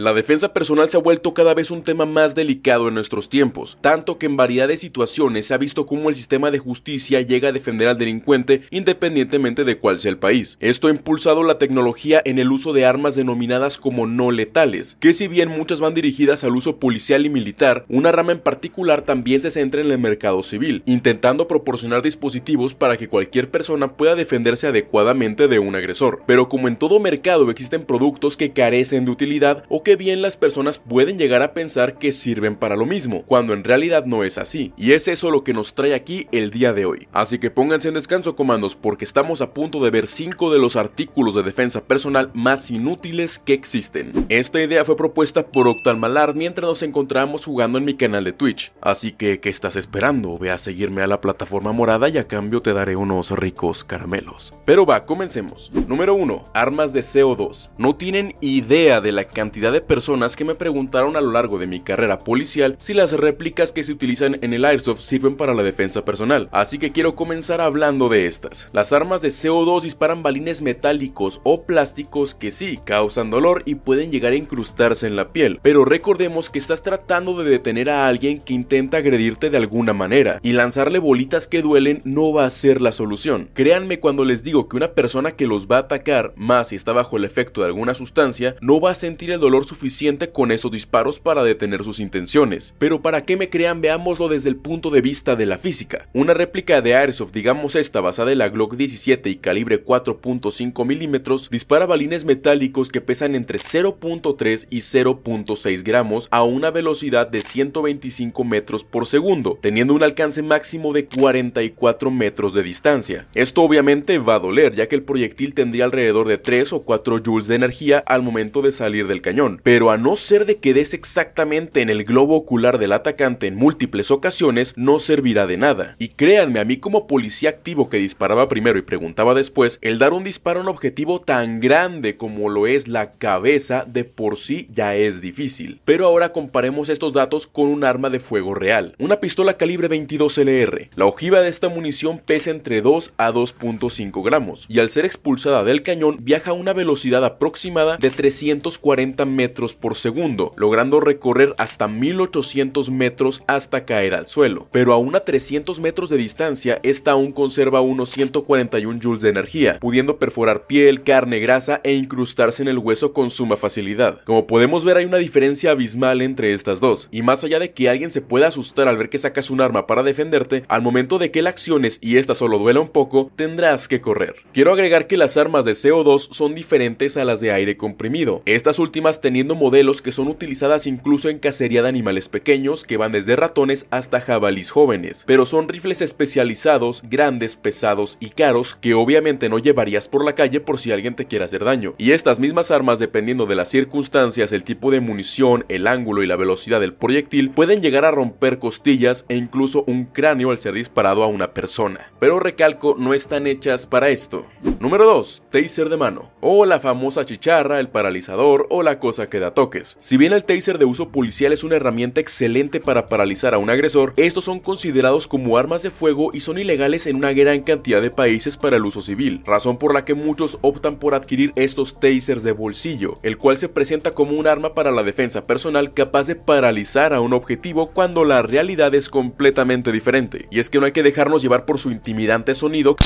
La defensa personal se ha vuelto cada vez un tema más delicado en nuestros tiempos, tanto que en variedad de situaciones se ha visto cómo el sistema de justicia llega a defender al delincuente independientemente de cuál sea el país. Esto ha impulsado la tecnología en el uso de armas denominadas como no letales, que si bien muchas van dirigidas al uso policial y militar, una rama en particular también se centra en el mercado civil, intentando proporcionar dispositivos para que cualquier persona pueda defenderse adecuadamente de un agresor. Pero como en todo mercado existen productos que carecen de utilidad o que bien las personas pueden llegar a pensar que sirven para lo mismo, cuando en realidad no es así. Y es eso lo que nos trae aquí el día de hoy. Así que pónganse en descanso comandos porque estamos a punto de ver 5 de los artículos de defensa personal más inútiles que existen. Esta idea fue propuesta por Octalmalar mientras nos encontramos jugando en mi canal de Twitch. Así que, ¿qué estás esperando? Ve a seguirme a la plataforma morada y a cambio te daré unos ricos caramelos. Pero va, comencemos. Número 1. Armas de CO2. No tienen idea de la cantidad de personas que me preguntaron a lo largo de mi carrera policial si las réplicas que se utilizan en el airsoft sirven para la defensa personal, así que quiero comenzar hablando de estas. Las armas de CO2 disparan balines metálicos o plásticos que sí causan dolor y pueden llegar a incrustarse en la piel, pero recordemos que estás tratando de detener a alguien que intenta agredirte de alguna manera y lanzarle bolitas que duelen no va a ser la solución. Créanme cuando les digo que una persona que los va a atacar, más si está bajo el efecto de alguna sustancia, no va a sentir el dolor suficiente con estos disparos para detener sus intenciones, pero para que me crean veámoslo desde el punto de vista de la física. Una réplica de Airsoft, digamos esta, basada en la Glock 17 y calibre 4.5 milímetros, dispara balines metálicos que pesan entre 0.3 y 0.6 gramos a una velocidad de 125 metros por segundo, teniendo un alcance máximo de 44 metros de distancia. Esto obviamente va a doler, ya que el proyectil tendría alrededor de 3 o 4 joules de energía al momento de salir del cañón, pero a no ser de que des exactamente en el globo ocular del atacante en múltiples ocasiones, no servirá de nada. Y créanme, a mí como policía activo que disparaba primero y preguntaba después, el dar un disparo a un objetivo tan grande como lo es la cabeza de por sí ya es difícil. Pero ahora comparemos estos datos con un arma de fuego real, una pistola calibre 22 LR. La ojiva de esta munición pesa entre 2 a 2.5 gramos y al ser expulsada del cañón viaja a una velocidad aproximada de 340 metros metros por segundo, logrando recorrer hasta 1800 metros hasta caer al suelo, pero a a 300 metros de distancia, esta aún conserva unos 141 joules de energía, pudiendo perforar piel, carne, grasa e incrustarse en el hueso con suma facilidad. Como podemos ver hay una diferencia abismal entre estas dos, y más allá de que alguien se pueda asustar al ver que sacas un arma para defenderte, al momento de que la acciones y esta solo duela un poco, tendrás que correr. Quiero agregar que las armas de CO2 son diferentes a las de aire comprimido, estas últimas teniendo modelos que son utilizadas incluso en cacería de animales pequeños que van desde ratones hasta jabalís jóvenes, pero son rifles especializados, grandes, pesados y caros que obviamente no llevarías por la calle por si alguien te quiere hacer daño. Y estas mismas armas, dependiendo de las circunstancias, el tipo de munición, el ángulo y la velocidad del proyectil, pueden llegar a romper costillas e incluso un cráneo al ser disparado a una persona. Pero recalco, no están hechas para esto. Número 2. Taser de mano. O la famosa chicharra, el paralizador o la cosa que toques. Si bien el taser de uso policial es una herramienta excelente para paralizar a un agresor, estos son considerados como armas de fuego y son ilegales en una gran cantidad de países para el uso civil, razón por la que muchos optan por adquirir estos tasers de bolsillo, el cual se presenta como un arma para la defensa personal capaz de paralizar a un objetivo cuando la realidad es completamente diferente. Y es que no hay que dejarnos llevar por su intimidante sonido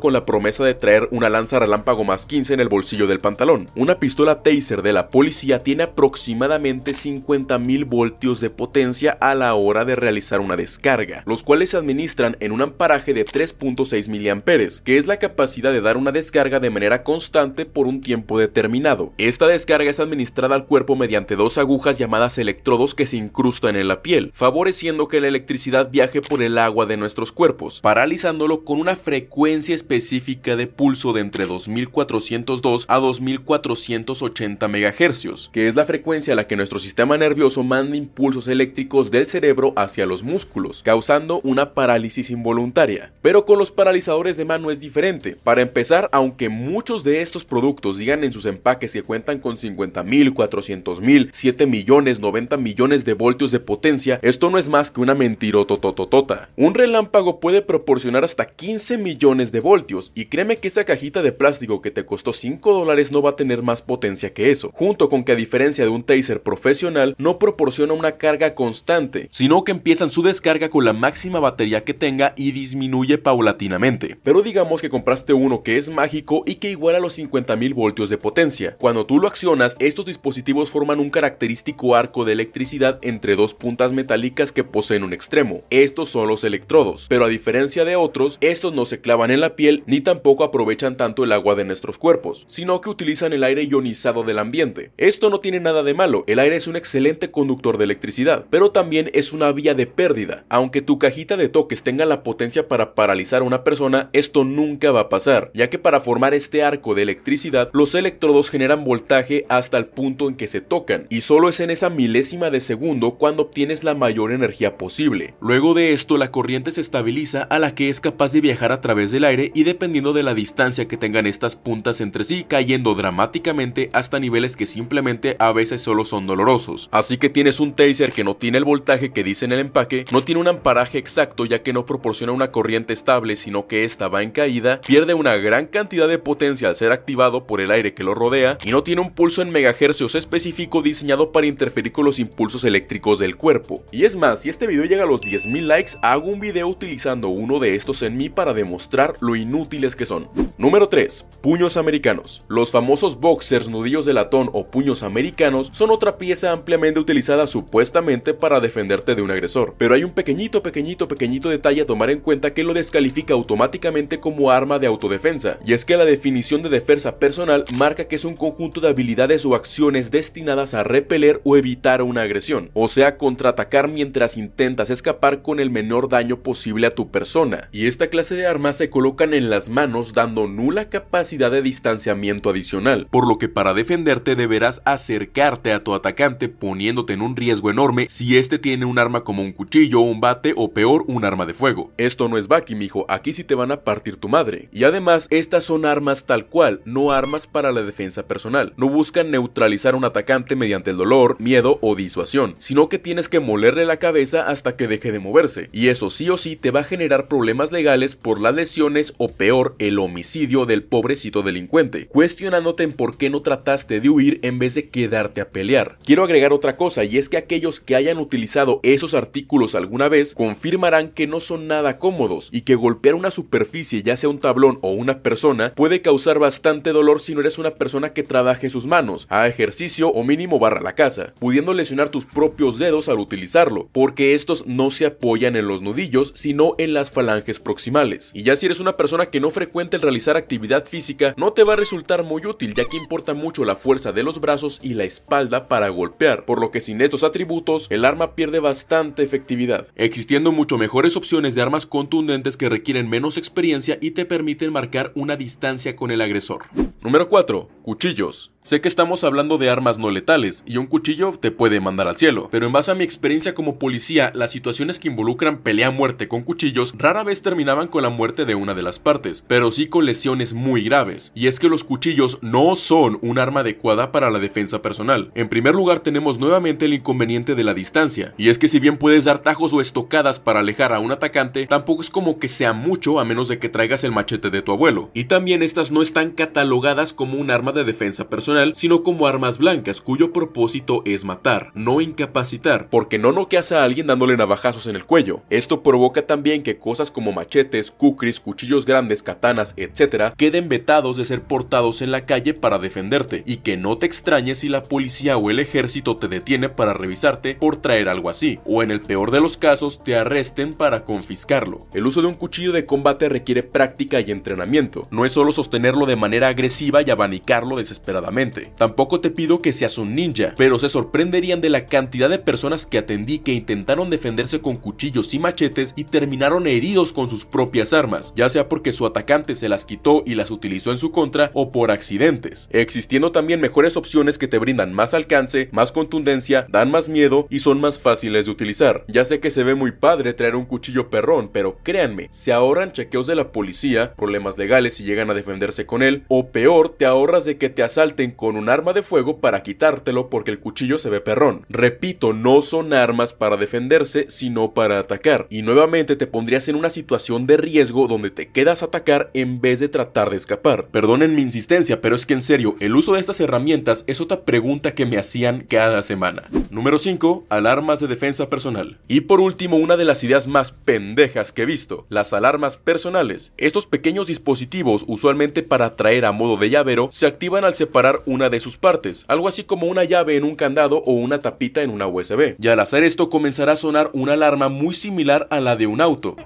con la promesa de traer una lanza relámpago más 15 en el bolsillo del pantalón. Una pistola taser de la policía tiene aproximadamente 50.000 voltios de potencia a la hora de realizar una descarga, los cuales se administran en un amparaje de 3.6 mA, que es la capacidad de dar una descarga de manera constante por un tiempo determinado. Esta descarga es administrada al cuerpo mediante dos agujas llamadas electrodos que se incrustan en la piel, favoreciendo que la electricidad viaje por el agua de nuestros cuerpos, paralizándolo con una frecuencia específica de pulso de entre 2402 a 2480 MHz, que es la frecuencia a la que nuestro sistema nervioso manda impulsos eléctricos del cerebro hacia los músculos, causando una parálisis involuntaria. Pero con los paralizadores de mano es diferente. Para empezar, aunque muchos de estos productos digan en sus empaques que cuentan con 50.000, 400.000, 7 millones, 90 millones de voltios de potencia, esto no es más que una mentirotototota. Un relámpago puede proporcionar hasta 15 millones de voltios voltios y créeme que esa cajita de plástico que te costó 5 dólares no va a tener más potencia que eso, junto con que a diferencia de un taser profesional no proporciona una carga constante, sino que empiezan su descarga con la máxima batería que tenga y disminuye paulatinamente. Pero digamos que compraste uno que es mágico y que iguala los 50.000 voltios de potencia. Cuando tú lo accionas, estos dispositivos forman un característico arco de electricidad entre dos puntas metálicas que poseen un extremo. Estos son los electrodos, pero a diferencia de otros, estos no se clavan en la piel ni tampoco aprovechan tanto el agua de nuestros cuerpos, sino que utilizan el aire ionizado del ambiente. Esto no tiene nada de malo, el aire es un excelente conductor de electricidad, pero también es una vía de pérdida. Aunque tu cajita de toques tenga la potencia para paralizar a una persona, esto nunca va a pasar, ya que para formar este arco de electricidad, los electrodos generan voltaje hasta el punto en que se tocan, y solo es en esa milésima de segundo cuando obtienes la mayor energía posible. Luego de esto, la corriente se estabiliza a la que es capaz de viajar a través del aire y dependiendo de la distancia que tengan estas puntas entre sí cayendo dramáticamente hasta niveles que simplemente a veces solo son dolorosos. Así que tienes un taser que no tiene el voltaje que dice en el empaque, no tiene un amparaje exacto ya que no proporciona una corriente estable sino que esta va en caída, pierde una gran cantidad de potencia al ser activado por el aire que lo rodea y no tiene un pulso en megahercios específico diseñado para interferir con los impulsos eléctricos del cuerpo. Y es más, si este video llega a los 10.000 likes hago un video utilizando uno de estos en mí para demostrar lo inútiles que son. Número 3. Puños americanos. Los famosos boxers nudillos de latón o puños americanos son otra pieza ampliamente utilizada supuestamente para defenderte de un agresor, pero hay un pequeñito, pequeñito, pequeñito detalle a tomar en cuenta que lo descalifica automáticamente como arma de autodefensa, y es que la definición de defensa personal marca que es un conjunto de habilidades o acciones destinadas a repeler o evitar una agresión, o sea, contraatacar mientras intentas escapar con el menor daño posible a tu persona, y esta clase de armas se colocan en las manos dando nula capacidad de distanciamiento adicional, por lo que para defenderte deberás acercarte a tu atacante poniéndote en un riesgo enorme si este tiene un arma como un cuchillo, un bate o peor un arma de fuego. Esto no es Baki, mijo, aquí sí te van a partir tu madre. Y además, estas son armas tal cual, no armas para la defensa personal. No buscan neutralizar a un atacante mediante el dolor, miedo o disuasión, sino que tienes que molerle la cabeza hasta que deje de moverse. Y eso sí o sí te va a generar problemas legales por las lesiones o peor, el homicidio del pobrecito delincuente, cuestionándote en por qué no trataste de huir en vez de quedarte a pelear. Quiero agregar otra cosa y es que aquellos que hayan utilizado esos artículos alguna vez confirmarán que no son nada cómodos y que golpear una superficie, ya sea un tablón o una persona, puede causar bastante dolor si no eres una persona que trabaje sus manos, a ejercicio o mínimo barra la casa, pudiendo lesionar tus propios dedos al utilizarlo, porque estos no se apoyan en los nudillos, sino en las falanges proximales. Y ya si eres una persona que no frecuente el realizar actividad física no te va a resultar muy útil ya que importa mucho la fuerza de los brazos y la espalda para golpear, por lo que sin estos atributos el arma pierde bastante efectividad, existiendo mucho mejores opciones de armas contundentes que requieren menos experiencia y te permiten marcar una distancia con el agresor. Número 4. Cuchillos. Sé que estamos hablando de armas no letales y un cuchillo te puede mandar al cielo, pero en base a mi experiencia como policía, las situaciones que involucran pelea a muerte con cuchillos rara vez terminaban con la muerte de una de las partes, pero sí con lesiones muy graves, y es que los cuchillos no son un arma adecuada para la defensa personal. En primer lugar tenemos nuevamente el inconveniente de la distancia, y es que si bien puedes dar tajos o estocadas para alejar a un atacante, tampoco es como que sea mucho a menos de que traigas el machete de tu abuelo. Y también estas no están catalogadas como un arma de defensa personal, sino como armas blancas cuyo propósito es matar, no incapacitar, porque no noqueas a alguien dándole navajazos en el cuello. Esto provoca también que cosas como machetes, cucris, cuchillos grandes, katanas, etc., queden vetados de ser portados en la calle para defenderte, y que no te extrañes si la policía o el ejército te detiene para revisarte por traer algo así, o en el peor de los casos te arresten para confiscarlo. El uso de un cuchillo de combate requiere práctica y entrenamiento, no es solo sostenerlo de manera agresiva y abanicarlo desesperadamente. Tampoco te pido que seas un ninja, pero se sorprenderían de la cantidad de personas que atendí que intentaron defenderse con cuchillos y machetes y terminaron heridos con sus propias armas, ya sea porque su atacante se las quitó y las utilizó en su contra o por accidentes, existiendo también mejores opciones que te brindan más alcance, más contundencia, dan más miedo y son más fáciles de utilizar. Ya sé que se ve muy padre traer un cuchillo perrón, pero créanme, se ahorran chequeos de la policía, problemas legales si llegan a defenderse con él, o peor, te ahorras de que te asalten con un arma de fuego para quitártelo porque el cuchillo se ve perrón. Repito, no son armas para defenderse, sino para atacar, y nuevamente te pondrías en una situación de riesgo donde te atacar en vez de tratar de escapar. Perdonen mi insistencia, pero es que en serio, el uso de estas herramientas es otra pregunta que me hacían cada semana. Número 5. Alarmas de defensa personal. Y por último, una de las ideas más pendejas que he visto, las alarmas personales. Estos pequeños dispositivos, usualmente para traer a modo de llavero, se activan al separar una de sus partes, algo así como una llave en un candado o una tapita en una USB. Y al hacer esto comenzará a sonar una alarma muy similar a la de un auto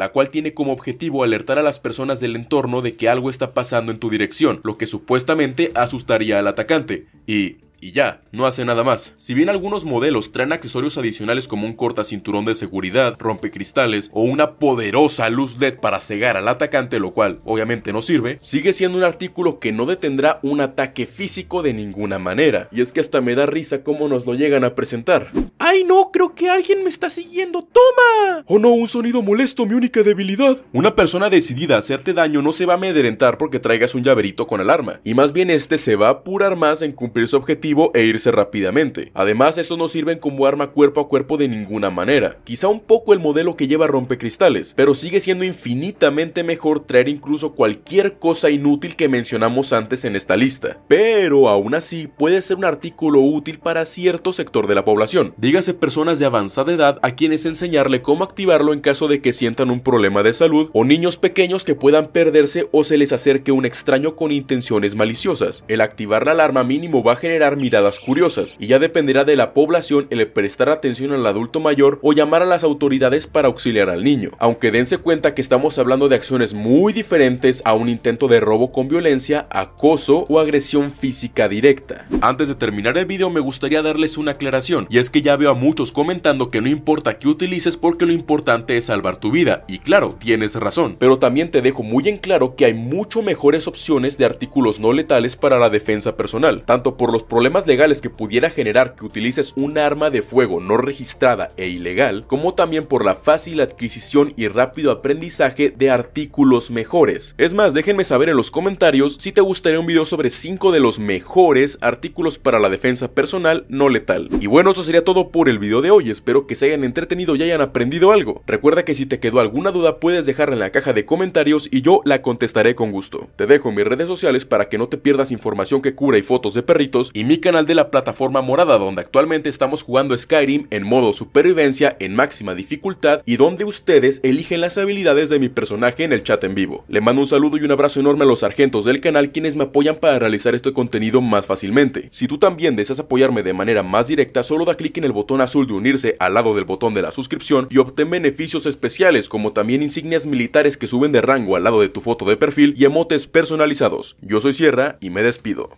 la cual tiene como objetivo alertar a las personas del entorno de que algo está pasando en tu dirección, lo que supuestamente asustaría al atacante. Y, y ya, no hace nada más. Si bien algunos modelos traen accesorios adicionales como un corta cinturón de seguridad, rompecristales o una poderosa luz LED para cegar al atacante, lo cual obviamente no sirve, sigue siendo un artículo que no detendrá un ataque físico de ninguna manera. Y es que hasta me da risa cómo nos lo llegan a presentar. ¡Ay no! Creo que alguien me está siguiendo. ¡Toma! ¡Oh no! Un sonido molesto, mi única debilidad. Una persona decidida a hacerte daño no se va a medrentar porque traigas un llaverito con alarma Y más bien este se va a apurar más en cumplir su objetivo e irse rápidamente. Además, estos no sirven como arma cuerpo a cuerpo de ninguna manera. Quizá un poco el modelo que lleva rompecristales, pero sigue siendo infinitamente mejor traer incluso cualquier cosa inútil que mencionamos antes en esta lista. Pero aún así puede ser un artículo útil para cierto sector de la población. Dígase personas de avanzada edad a quienes enseñarle cómo activarlo en caso de que sientan un problema de salud o niños pequeños que puedan perderse o se les acerque un extraño con intenciones maliciosas. El activar la alarma mínimo va a generar miradas curiosas, y ya dependerá de la población el prestar atención al adulto mayor o llamar a las autoridades para auxiliar al niño. Aunque dense cuenta que estamos hablando de acciones muy diferentes a un intento de robo con violencia, acoso o agresión física directa. Antes de terminar el video me gustaría darles una aclaración, y es que ya veo a muchos comentando que no importa qué utilices porque lo importante es salvar tu vida, y claro, tienes razón, pero también te dejo muy en claro que hay mucho mejores opciones de artículos no letales para la defensa personal, tanto por los problemas más legales que pudiera generar que utilices un arma de fuego no registrada e ilegal, como también por la fácil adquisición y rápido aprendizaje de artículos mejores. Es más, déjenme saber en los comentarios si te gustaría un video sobre 5 de los mejores artículos para la defensa personal no letal. Y bueno, eso sería todo por el video de hoy, espero que se hayan entretenido y hayan aprendido algo. Recuerda que si te quedó alguna duda puedes dejarla en la caja de comentarios y yo la contestaré con gusto. Te dejo mis redes sociales para que no te pierdas información que cura y fotos de perritos y mi canal de la plataforma morada donde actualmente estamos jugando Skyrim en modo supervivencia en máxima dificultad y donde ustedes eligen las habilidades de mi personaje en el chat en vivo. Le mando un saludo y un abrazo enorme a los sargentos del canal quienes me apoyan para realizar este contenido más fácilmente. Si tú también deseas apoyarme de manera más directa, solo da clic en el botón azul de unirse al lado del botón de la suscripción y obtén beneficios especiales como también insignias militares que suben de rango al lado de tu foto de perfil y emotes personalizados. Yo soy Sierra y me despido.